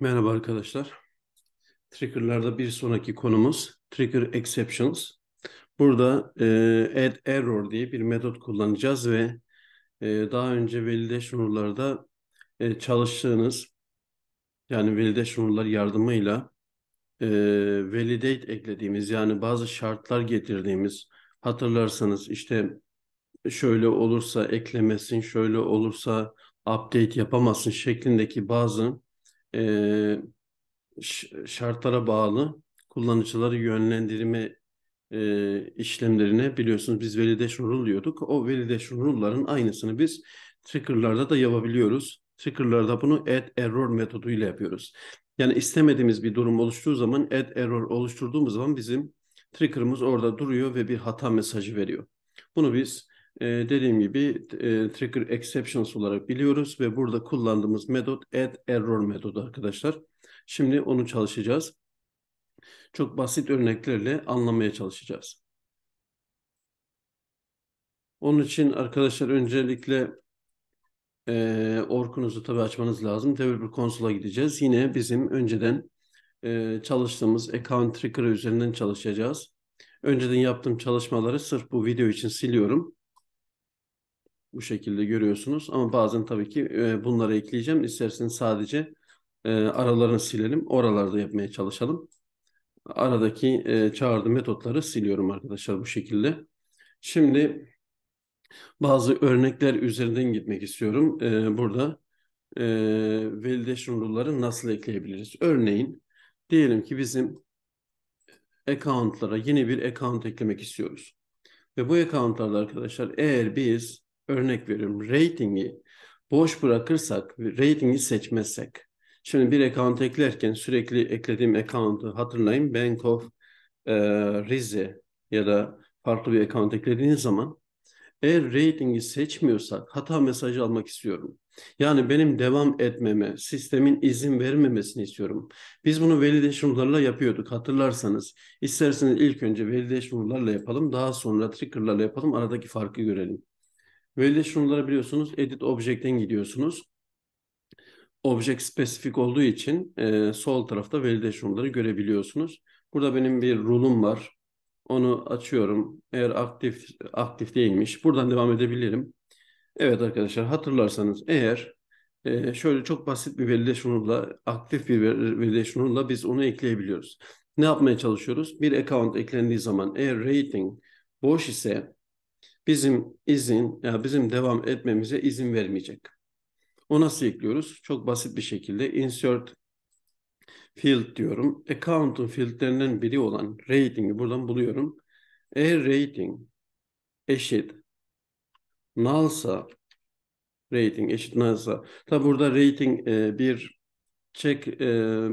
Merhaba arkadaşlar. Trigger'larda bir sonraki konumuz Trigger Exceptions. Burada e, add error diye bir metot kullanacağız ve e, daha önce validation rule'larda e, çalıştığınız yani validation rule'lar yardımıyla e, validate eklediğimiz yani bazı şartlar getirdiğimiz hatırlarsanız işte şöyle olursa eklemesin, şöyle olursa update yapamazsın şeklindeki bazı e, şartlara bağlı kullanıcıları yönlendirme e, işlemlerine biliyorsunuz biz veri rule diyorduk. O veri rule'ların aynısını biz trigger'larda da yapabiliyoruz. Trigger'larda bunu add error metoduyla yapıyoruz. Yani istemediğimiz bir durum oluştuğu zaman add error oluşturduğumuz zaman bizim trigger'ımız orada duruyor ve bir hata mesajı veriyor. Bunu biz e, dediğim gibi e, trigger exceptions olarak biliyoruz ve burada kullandığımız metot add error metodu arkadaşlar. Şimdi onu çalışacağız. Çok basit örneklerle anlamaya çalışacağız. Onun için arkadaşlar öncelikle e, Orkun'uzu tabii açmanız lazım. Developer Console'a gideceğiz. Yine bizim önceden e, çalıştığımız Account Trigger üzerinden çalışacağız. Önceden yaptığım çalışmaları sırf bu video için siliyorum. Bu şekilde görüyorsunuz ama bazen tabii ki e, bunları ekleyeceğim. İsterseniz sadece e, aralarını silelim. Oralarda yapmaya çalışalım. Aradaki e, çağırdı metotları siliyorum arkadaşlar bu şekilde. Şimdi bazı örnekler üzerinden gitmek istiyorum. E, burada e, validation rule'ları nasıl ekleyebiliriz? Örneğin diyelim ki bizim account'lara yeni bir account eklemek istiyoruz. Ve bu account'larda arkadaşlar eğer biz örnek veriyorum ratingi boş bırakırsak, ratingi seçmezsek. Şimdi bir account eklerken sürekli eklediğim account'u hatırlayın Bank of e, Rize ya da farklı bir account eklediğiniz zaman eğer ratingi seçmiyorsak hata mesajı almak istiyorum. Yani benim devam etmeme, sistemin izin vermemesini istiyorum. Biz bunu validation yapıyorduk hatırlarsanız. İsterseniz ilk önce validation yapalım, daha sonra trigger'larla yapalım, aradaki farkı görelim. Böyle şunları biliyorsunuz edit object'ten gidiyorsunuz. Object spesifik olduğu için e, sol tarafta validation'ları görebiliyorsunuz. Burada benim bir rulum var. Onu açıyorum. Eğer aktif aktif değilmiş. Buradan devam edebilirim. Evet arkadaşlar hatırlarsanız eğer e, şöyle çok basit bir validation'la aktif bir validation'la biz onu ekleyebiliyoruz. Ne yapmaya çalışıyoruz? Bir account eklendiği zaman eğer rating boş ise bizim izin, ya bizim devam etmemize izin vermeyecek. O nasıl ekliyoruz? Çok basit bir şekilde insert field diyorum. Account'un fieldlerinden biri olan rating'i buradan buluyorum. Eğer rating eşit null'sa rating eşit null'sa tabi burada rating e, bir check e,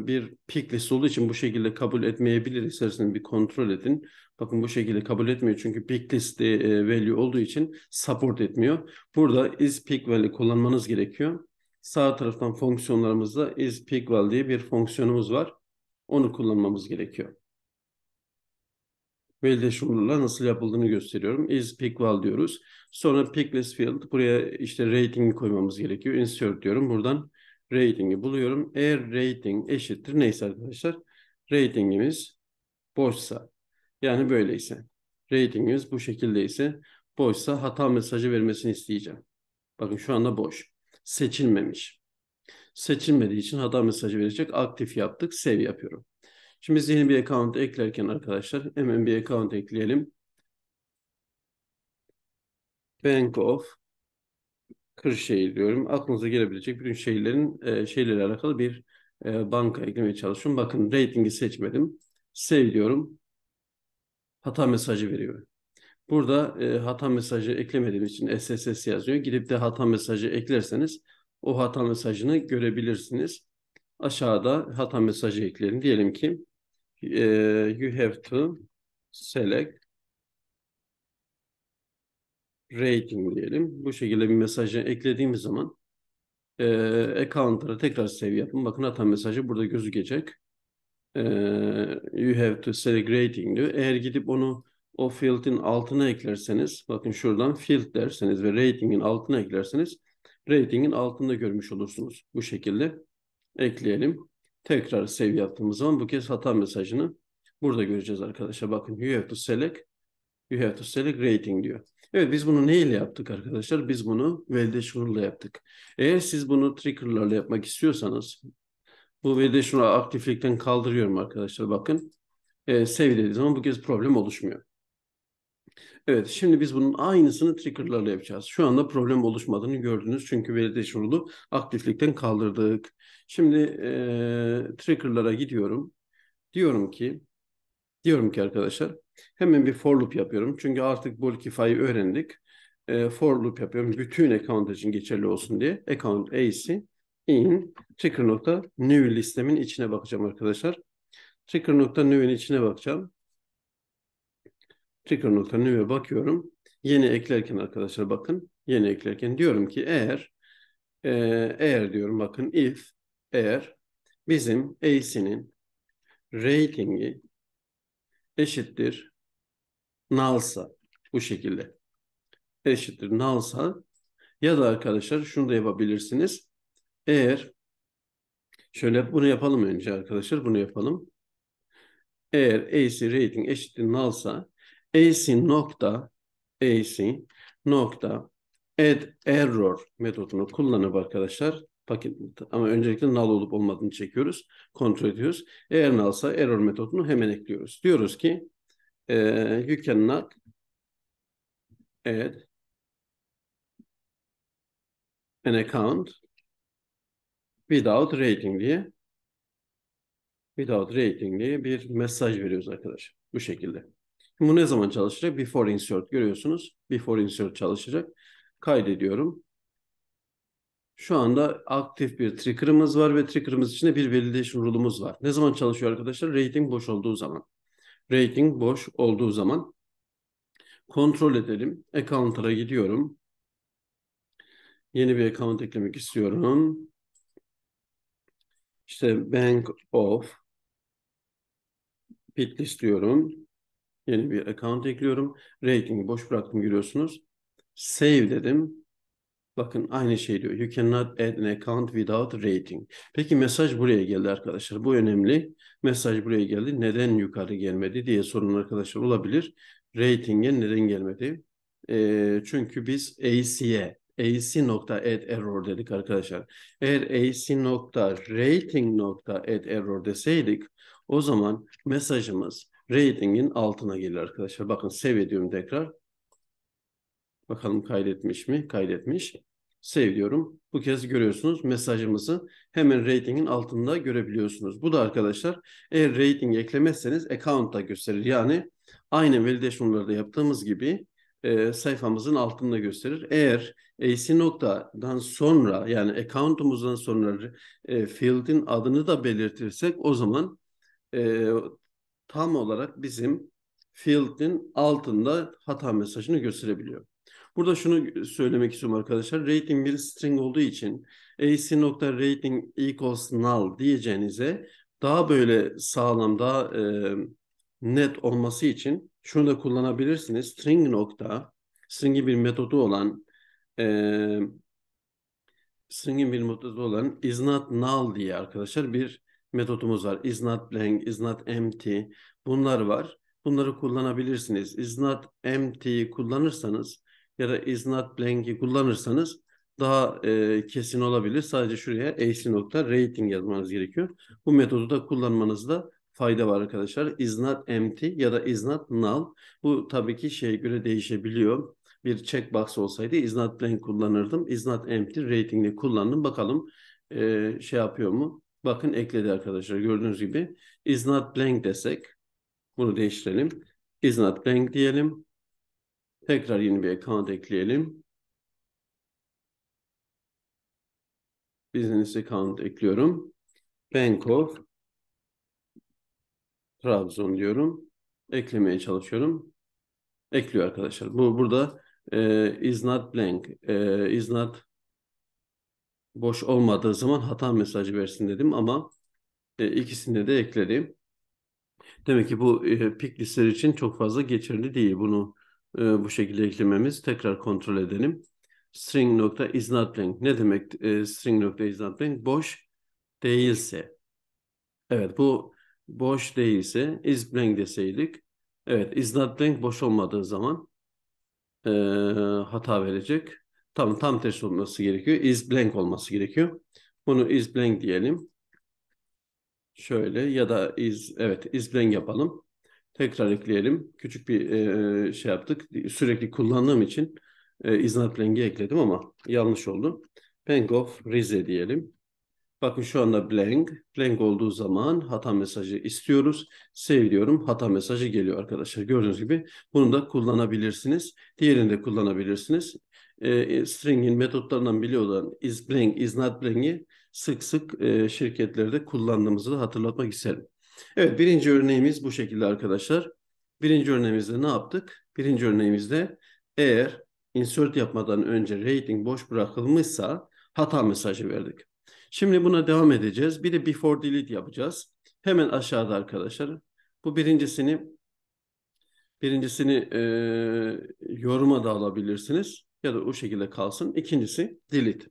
bir pick list olduğu için bu şekilde kabul etmeyebilir İsterseniz bir kontrol edin. Bakın bu şekilde kabul etmiyor çünkü peak list e, e, value olduğu için support etmiyor. Burada is peak value kullanmanız gerekiyor. Sağ taraftan fonksiyonlarımızda is peak value diye bir fonksiyonumuz var. Onu kullanmamız gerekiyor. Validation'la nasıl yapıldığını gösteriyorum. Is peak val diyoruz. Sonra peakless field buraya işte rating'i koymamız gerekiyor. Insert diyorum. Buradan rating'i buluyorum. Eğer rating eşittir neyse arkadaşlar ratingimiz boşsa yani böyleyse. Ratingimiz bu şekildeyse boşsa hata mesajı vermesini isteyeceğim. Bakın şu anda boş. Seçilmemiş. Seçilmediği için hata mesajı verecek. Aktif yaptık. Save yapıyorum. Şimdi biz yeni bir account eklerken arkadaşlar hemen bir account ekleyelim. Bank of Kırşehir diyorum. Aklınıza gelebilecek bütün şehirlerin e, şehirlerle alakalı bir e, banka eklemeye çalışıyorum. Bakın ratingi seçmedim. Sev diyorum hata mesajı veriyor. Burada e, hata mesajı eklemediğim için SSS yazıyor. Gidip de hata mesajı eklerseniz o hata mesajını görebilirsiniz. Aşağıda hata mesajı ekleyelim. Diyelim ki e, you have to select rating diyelim. Bu şekilde bir mesajı eklediğimiz zaman e, account'a tekrar save yapın. Bakın hata mesajı burada gözükecek you have to sell grading diyor. Eğer gidip onu o field'in altına eklerseniz bakın şuradan field derseniz ve rating'in altına eklerseniz rating'in altında görmüş olursunuz. Bu şekilde ekleyelim. Tekrar save yaptığımız zaman bu kez hata mesajını burada göreceğiz arkadaşlar. Bakın you have to select you have to select rating diyor. Evet biz bunu ne ile yaptık arkadaşlar? Biz bunu validation ile yaptık. Eğer siz bunu trigger'larla yapmak istiyorsanız bu veri şunu aktiflikten kaldırıyorum arkadaşlar bakın. E, ee, save dediği zaman bu kez problem oluşmuyor. Evet şimdi biz bunun aynısını triggerlarla yapacağız. Şu anda problem oluşmadığını gördünüz. Çünkü validation rule'u aktiflikten kaldırdık. Şimdi e, triggerlara gidiyorum. Diyorum ki diyorum ki arkadaşlar hemen bir for loop yapıyorum. Çünkü artık Bolkify'ı öğrendik. E, for loop yapıyorum. Bütün account için geçerli olsun diye. Account A'si in checker nokta new listemin içine bakacağım arkadaşlar. Checker nokta new'in içine bakacağım. Checker nokta new'e bakıyorum. Yeni eklerken arkadaşlar bakın. Yeni eklerken diyorum ki eğer e, eğer diyorum bakın if eğer bizim AC'nin ratingi eşittir null'sa bu şekilde eşittir null'sa ya da arkadaşlar şunu da yapabilirsiniz. Eğer şöyle bunu yapalım önce arkadaşlar bunu yapalım. Eğer AC rating eşittir nalsa, AC nokta AC nokta add error metodunu kullanıp arkadaşlar paket ama öncelikle nal olup olmadığını çekiyoruz. Kontrol ediyoruz. Eğer nalsa error metodunu hemen ekliyoruz. Diyoruz ki e, you can add an account without rating diye without rating diye bir mesaj veriyoruz arkadaşlar. Bu şekilde. bu ne zaman çalışacak? Before insert görüyorsunuz. Before insert çalışacak. Kaydediyorum. Şu anda aktif bir trigger'ımız var ve trigger'ımız içinde bir validation rule'umuz var. Ne zaman çalışıyor arkadaşlar? Rating boş olduğu zaman. Rating boş olduğu zaman kontrol edelim. Account'a gidiyorum. Yeni bir account eklemek istiyorum. İşte Bank of Bitlis diyorum. Yeni bir account ekliyorum. Rating'i boş bıraktım görüyorsunuz. Save dedim. Bakın aynı şey diyor. You cannot add an account without rating. Peki mesaj buraya geldi arkadaşlar. Bu önemli. Mesaj buraya geldi. Neden yukarı gelmedi diye sorun arkadaşlar olabilir. Rating'e neden gelmedi? E, çünkü biz AC'ye ac.addError dedik arkadaşlar. Eğer ac.rating.addError deseydik o zaman mesajımız rating'in altına gelir arkadaşlar. Bakın save ediyorum tekrar. Bakalım kaydetmiş mi? Kaydetmiş. Save diyorum. Bu kez görüyorsunuz mesajımızı hemen rating'in altında görebiliyorsunuz. Bu da arkadaşlar eğer rating eklemezseniz account'ta gösterir. Yani aynı validation'larda yaptığımız gibi e, sayfamızın altında gösterir. Eğer AC noktadan sonra yani accountumuzdan sonra e, field'in adını da belirtirsek o zaman e, tam olarak bizim field'in altında hata mesajını gösterebiliyor. Burada şunu söylemek istiyorum arkadaşlar. Rating bir string olduğu için ac.rating equals null diyeceğinize daha böyle sağlam, daha e, net olması için şunu da kullanabilirsiniz. String nokta, string'in bir metodu olan e, string'in bir mutluluğu olan is not null diye arkadaşlar bir metodumuz var. Is not blank, is not empty bunlar var. Bunları kullanabilirsiniz. Is not empty'yi kullanırsanız ya da is not blank'i kullanırsanız daha e, kesin olabilir. Sadece şuraya AC nokta rating yazmanız gerekiyor. Bu metodu da kullanmanızda fayda var arkadaşlar. Is not empty ya da is not null. Bu tabii ki şeye göre değişebiliyor bir checkbox olsaydı is not blank kullanırdım. Is not empty ratingini kullandım. Bakalım e, şey yapıyor mu? Bakın ekledi arkadaşlar gördüğünüz gibi. Is not blank desek bunu değiştirelim. Is not blank diyelim. Tekrar yeni bir account ekleyelim. Business account ekliyorum. Bank of Trabzon diyorum. Eklemeye çalışıyorum. Ekliyor arkadaşlar. Bu burada e, is not blank, e, is not boş olmadığı zaman hata mesajı versin dedim ama e, ikisini de ekledim. Demek ki bu e, pik listeler için çok fazla geçerli değil. Bunu e, bu şekilde eklememiz. Tekrar kontrol edelim. String nokta is not blank. Ne demek e, string nokta is not blank? Boş değilse. Evet bu boş değilse is blank deseydik. Evet is not blank boş olmadığı zaman e, hata verecek. Tam tam tersi olması gerekiyor. Is blank olması gerekiyor. Bunu is blank diyelim. Şöyle ya da is evet is blank yapalım. Tekrar ekleyelim. Küçük bir e, şey yaptık. Sürekli kullandığım için e, is not blank'i ekledim ama yanlış oldu. Bank of Rize diyelim. Bakın şu anda blank. Blank olduğu zaman hata mesajı istiyoruz. Save diyorum. Hata mesajı geliyor arkadaşlar. Gördüğünüz gibi bunu da kullanabilirsiniz. Diğerini de kullanabilirsiniz. E, string'in metotlarından bile olan is blank, is not blank'i sık sık e, şirketlerde kullandığımızı da hatırlatmak isterim. Evet birinci örneğimiz bu şekilde arkadaşlar. Birinci örneğimizde ne yaptık? Birinci örneğimizde eğer insert yapmadan önce rating boş bırakılmışsa hata mesajı verdik. Şimdi buna devam edeceğiz. Bir de before delete yapacağız. Hemen aşağıda arkadaşlar. Bu birincisini birincisini e, yoruma da alabilirsiniz ya da o şekilde kalsın. İkincisi delete.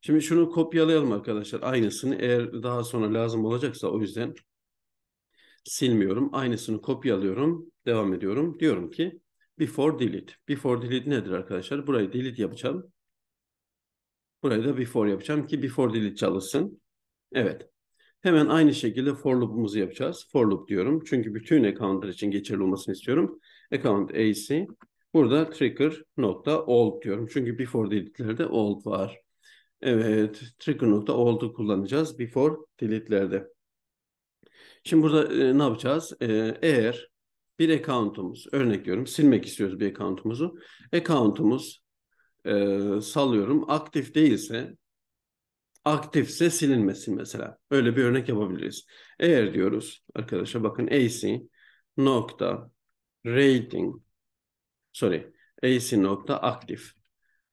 Şimdi şunu kopyalayalım arkadaşlar. Aynısını eğer daha sonra lazım olacaksa o yüzden silmiyorum. Aynısını kopyalıyorum. Devam ediyorum. Diyorum ki before delete. Before delete nedir arkadaşlar? Burayı delete yapacağım. Buraya da before yapacağım ki before dili çalışsın. Evet. Hemen aynı şekilde for loop'umuzu yapacağız. For loop diyorum. Çünkü bütün account'lar için geçerli olmasını istiyorum. Account AC. Burada trigger nokta old diyorum. Çünkü before delete'lerde old var. Evet. Trigger nokta old'u kullanacağız before delete'lerde. Şimdi burada e, ne yapacağız? E, eğer bir account'umuz, örnek diyorum silmek istiyoruz bir account'umuzu. Account'umuz e, sallıyorum aktif değilse aktifse silinmesin mesela. Öyle bir örnek yapabiliriz. Eğer diyoruz arkadaşa bakın AC nokta rating sorry AC nokta aktif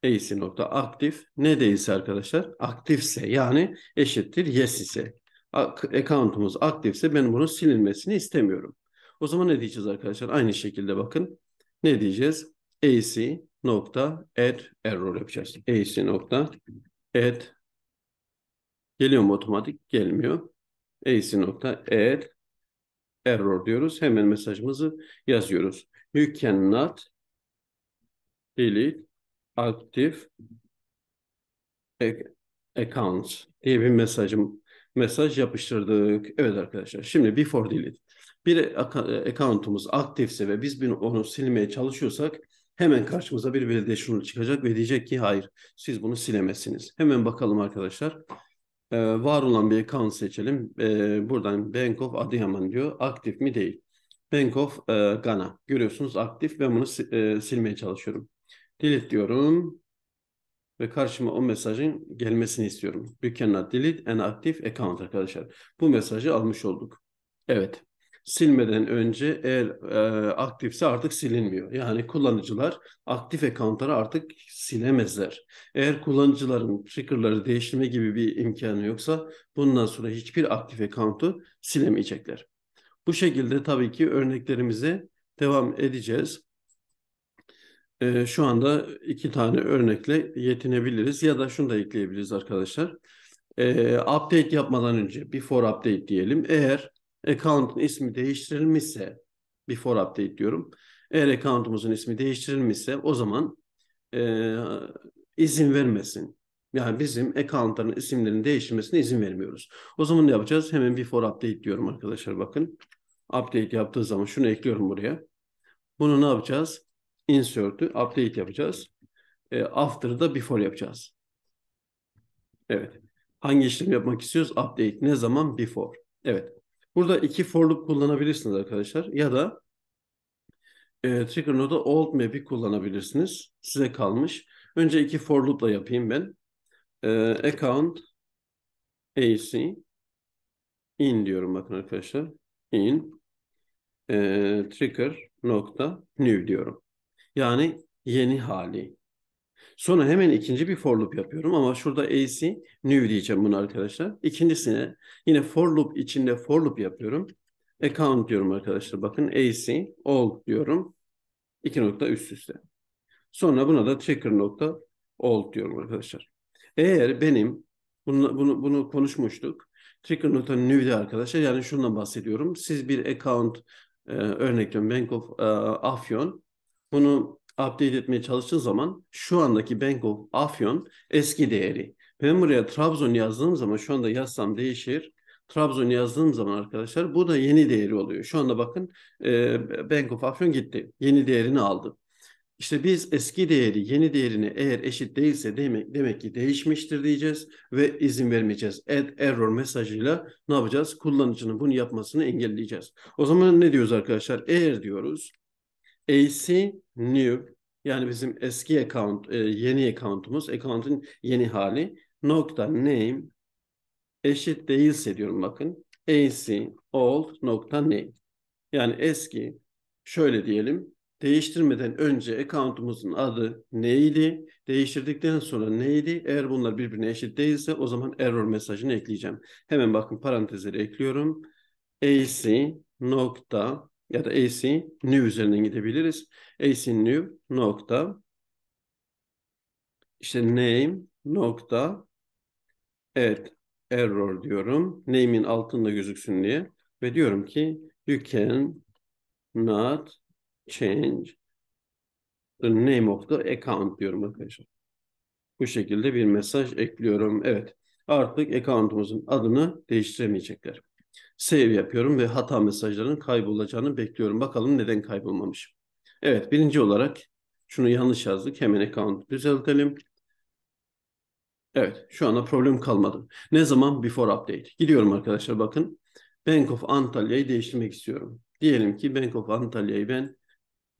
AC nokta aktif ne değilse arkadaşlar aktifse yani eşittir yes ise account'umuz aktifse ben bunun silinmesini istemiyorum. O zaman ne diyeceğiz arkadaşlar? Aynı şekilde bakın ne diyeceğiz? AC nokta add error yapacağız. AC nokta add geliyor mu otomatik? Gelmiyor. AC nokta add error diyoruz. Hemen mesajımızı yazıyoruz. You cannot delete active accounts diye bir mesajım mesaj yapıştırdık. Evet arkadaşlar şimdi before delete bir account'umuz aktifse ve biz onu silmeye çalışıyorsak Hemen karşımıza bir belediye şunu çıkacak ve diyecek ki hayır siz bunu silemezsiniz. Hemen bakalım arkadaşlar. Ee, var olan bir account seçelim. Ee, buradan Bank of Adıyaman diyor. Aktif mi değil. Bank of e, Ghana. Görüyorsunuz aktif. Ben bunu e, silmeye çalışıyorum. Delete diyorum. Ve karşıma o mesajın gelmesini istiyorum. You cannot delete an active account arkadaşlar. Bu mesajı almış olduk. Evet silmeden önce eğer e, aktifse artık silinmiyor. Yani kullanıcılar aktif accountları artık silemezler. Eğer kullanıcıların triggerları değiştirme gibi bir imkanı yoksa bundan sonra hiçbir aktif account'u silemeyecekler. Bu şekilde tabii ki örneklerimize devam edeceğiz. E, şu anda iki tane örnekle yetinebiliriz ya da şunu da ekleyebiliriz arkadaşlar. E, update yapmadan önce before update diyelim. Eğer account'un ismi değiştirilmişse before update diyorum. Eğer account'umuzun ismi değiştirilmişse o zaman e, izin vermesin. Yani bizim account'ların isimlerinin değişmesine izin vermiyoruz. O zaman ne yapacağız? Hemen before update diyorum arkadaşlar bakın. Update yaptığı zaman şunu ekliyorum buraya. Bunu ne yapacağız? Insert'ü update yapacağız. E, after'ı da before yapacağız. Evet. Hangi işlem yapmak istiyoruz? Update. Ne zaman? Before. Evet. Burada iki for loop kullanabilirsiniz arkadaşlar. Ya da e, trigger node'a old map'i kullanabilirsiniz. Size kalmış. Önce iki for loop'la yapayım ben. E, account AC in diyorum bakın arkadaşlar. In e, trigger nokta new diyorum. Yani yeni hali. Sonra hemen ikinci bir for loop yapıyorum ama şurada AC new diyeceğim bunu arkadaşlar. İkincisine yine for loop içinde for loop yapıyorum. Account diyorum arkadaşlar bakın AC all diyorum. İki nokta üst üste. Sonra buna da checker nokta all diyorum arkadaşlar. Eğer benim bunu, bunu, bunu konuşmuştuk. Trigger nokta new'de arkadaşlar yani şundan bahsediyorum. Siz bir account e, örnek veriyorum Bank of e, Afyon bunu update etmeye çalıştığı zaman şu andaki Bank of Afyon eski değeri. Ben buraya Trabzon yazdığım zaman şu anda yazsam değişir. Trabzon yazdığım zaman arkadaşlar bu da yeni değeri oluyor. Şu anda bakın e, Bank of Afyon gitti. Yeni değerini aldı. İşte biz eski değeri yeni değerine eğer eşit değilse demek demek ki değişmiştir diyeceğiz ve izin vermeyeceğiz. Add error mesajıyla ne yapacağız? Kullanıcının bunu yapmasını engelleyeceğiz. O zaman ne diyoruz arkadaşlar? Eğer diyoruz AC new yani bizim eski account, e, yeni account'umuz, account'un yeni hali nokta name eşit değilse diyorum bakın. AC old nokta name. Yani eski şöyle diyelim. Değiştirmeden önce account'umuzun adı neydi? Değiştirdikten sonra neydi? Eğer bunlar birbirine eşit değilse o zaman error mesajını ekleyeceğim. Hemen bakın parantezleri ekliyorum. AC nokta ya da AC new üzerinden gidebiliriz. AC new nokta işte name nokta add error diyorum. Name'in altında gözüksün diye ve diyorum ki you can not change the name of the account diyorum arkadaşlar. Bu şekilde bir mesaj ekliyorum. Evet artık account'umuzun adını değiştiremeyecekler save yapıyorum ve hata mesajlarının kaybolacağını bekliyorum. Bakalım neden kaybolmamış. Evet birinci olarak şunu yanlış yazdık. Hemen account düzeltelim. Evet şu anda problem kalmadı. Ne zaman before update? Gidiyorum arkadaşlar bakın. Bank of Antalya'yı değiştirmek istiyorum. Diyelim ki Bank of Antalya'yı ben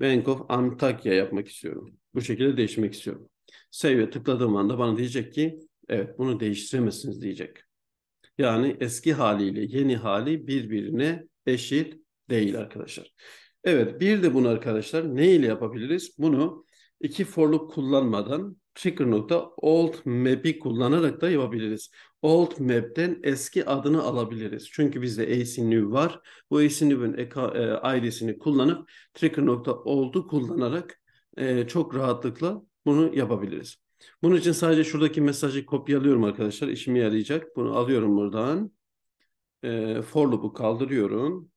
Bank of Antakya yapmak istiyorum. Bu şekilde değiştirmek istiyorum. Save'e tıkladığım anda bana diyecek ki evet bunu değiştiremezsiniz diyecek. Yani eski haliyle yeni hali birbirine eşit değil arkadaşlar. Evet bir de bunu arkadaşlar ne ile yapabiliriz? Bunu iki for loop kullanmadan trigger nokta alt map'i kullanarak da yapabiliriz. Alt map'ten eski adını alabiliriz. Çünkü bizde asynnew var. Bu asynew'ün e, id'sini kullanıp trigger nokta oldu kullanarak e, çok rahatlıkla bunu yapabiliriz. Bunun için sadece şuradaki mesajı kopyalıyorum arkadaşlar. İşime yarayacak. Bunu alıyorum buradan. E, for loop'u kaldırıyorum.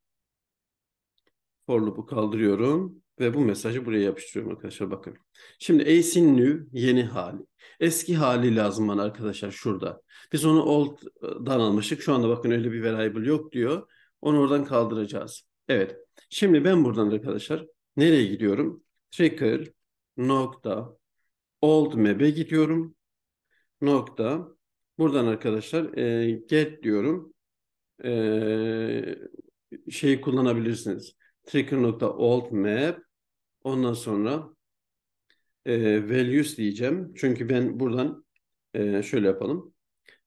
For loop'u kaldırıyorum. Ve bu mesajı buraya yapıştırıyorum arkadaşlar. Bakın. Şimdi ace'in new yeni hali. Eski hali lazım bana arkadaşlar şurada. Biz onu old'dan almıştık. Şu anda bakın öyle bir variable yok diyor. Onu oradan kaldıracağız. Evet. Şimdi ben buradan arkadaşlar nereye gidiyorum? Tracker nokta old map'e gidiyorum. Nokta. Buradan arkadaşlar e, get diyorum. E, şeyi kullanabilirsiniz. Trigger nokta old map. Ondan sonra e, values diyeceğim. Çünkü ben buradan e, şöyle yapalım.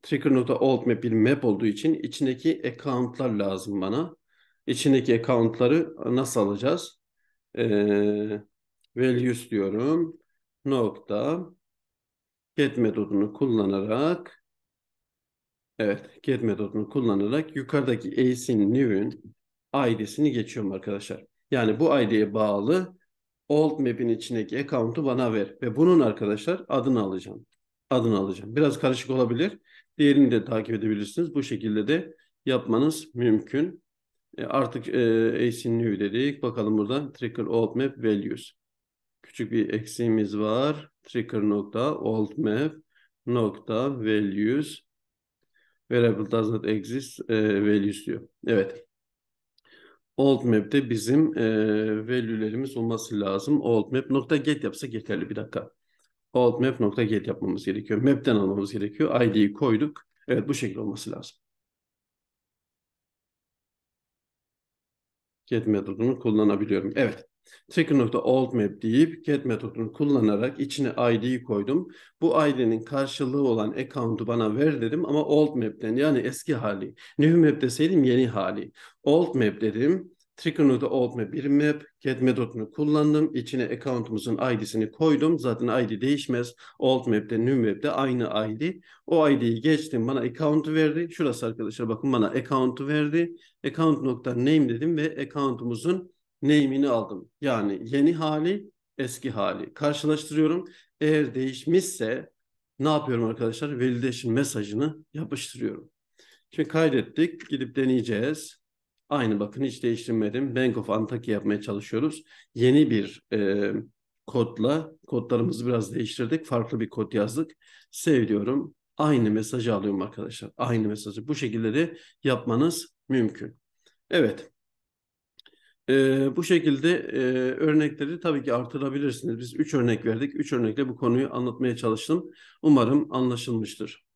Trigger nokta old map bir map olduğu için içindeki account'lar lazım bana. İçindeki account'ları nasıl alacağız? E, values diyorum nokta get metodunu kullanarak evet get metodunu kullanarak yukarıdaki AC'in new'ün ID'sini geçiyorum arkadaşlar. Yani bu ID'ye bağlı old map'in içindeki account'u bana ver ve bunun arkadaşlar adını alacağım. Adını alacağım. Biraz karışık olabilir. Diğerini de takip edebilirsiniz. Bu şekilde de yapmanız mümkün. E artık e, AC'in new dedik. Bakalım burada trigger old map values küçük bir eksiğimiz var. Trigger nokta old nokta values variable does not exist e, values diyor. Evet. Old bizim e, value'lerimiz olması lazım. Old map nokta get yapsak yeterli bir dakika. Old nokta get yapmamız gerekiyor. Map'ten almamız gerekiyor. ID'yi koyduk. Evet bu şekilde olması lazım. Get metodunu kullanabiliyorum. Evet. Trigger.oldmap deyip get metodunu kullanarak içine ID koydum. Bu id'nin karşılığı olan account'u bana ver dedim ama old yani eski hali. New map deseydim yeni hali. Old dedim. Trigger'ı da bir map, get metodunu kullandım. İçine account'umuzun ID'sini koydum. Zaten ID değişmez. Old map'te, new map'te aynı ID. O ID'yi geçtim. Bana account'u verdi. Şurası arkadaşlar bakın bana account'u verdi. Account.name dedim ve account'umuzun neyimini aldım. Yani yeni hali, eski hali. Karşılaştırıyorum. Eğer değişmişse ne yapıyorum arkadaşlar? Validation mesajını yapıştırıyorum. Şimdi kaydettik. Gidip deneyeceğiz. Aynı bakın hiç değiştirmedim. Bank of Antakya yapmaya çalışıyoruz. Yeni bir e, kodla kodlarımızı biraz değiştirdik. Farklı bir kod yazdık. Seviyorum. Aynı mesajı alıyorum arkadaşlar. Aynı mesajı. Bu şekilde de yapmanız mümkün. Evet. E, bu şekilde e, örnekleri tabii ki artırabilirsiniz. Biz üç örnek verdik. Üç örnekle bu konuyu anlatmaya çalıştım. Umarım anlaşılmıştır.